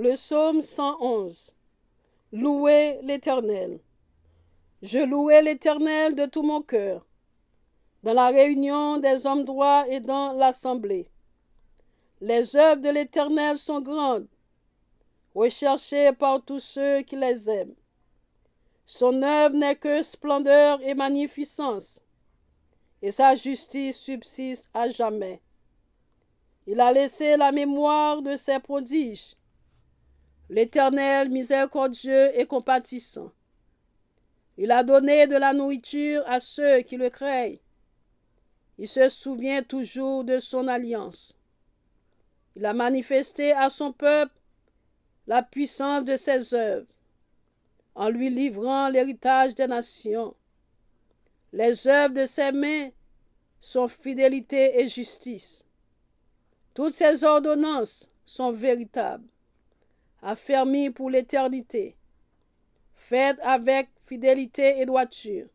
Le psaume 111. Louez l'Éternel. Je louais l'Éternel de tout mon cœur, dans la réunion des hommes droits et dans l'assemblée. Les œuvres de l'Éternel sont grandes, recherchées par tous ceux qui les aiment. Son œuvre n'est que splendeur et magnificence, et sa justice subsiste à jamais. Il a laissé la mémoire de ses prodiges l'Éternel miséricordieux et compatissant. Il a donné de la nourriture à ceux qui le craignent. Il se souvient toujours de son alliance. Il a manifesté à son peuple la puissance de ses œuvres, en lui livrant l'héritage des nations. Les œuvres de ses mains sont fidélité et justice. Toutes ses ordonnances sont véritables. Affermi pour l'éternité. fait avec fidélité et droiture.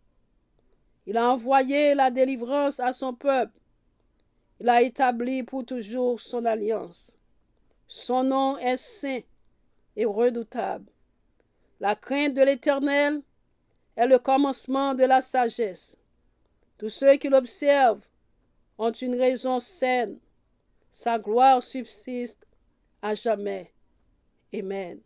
Il a envoyé la délivrance à son peuple. Il a établi pour toujours son alliance. Son nom est saint et redoutable. La crainte de l'Éternel est le commencement de la sagesse. Tous ceux qui l'observent ont une raison saine. Sa gloire subsiste à jamais. Amen.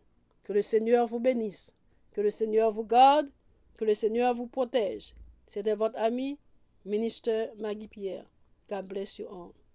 Que le Seigneur vous bénisse, que le Seigneur vous garde, que le Seigneur vous protège. C'était votre ami, ministre Maggie Pierre. God bless you all.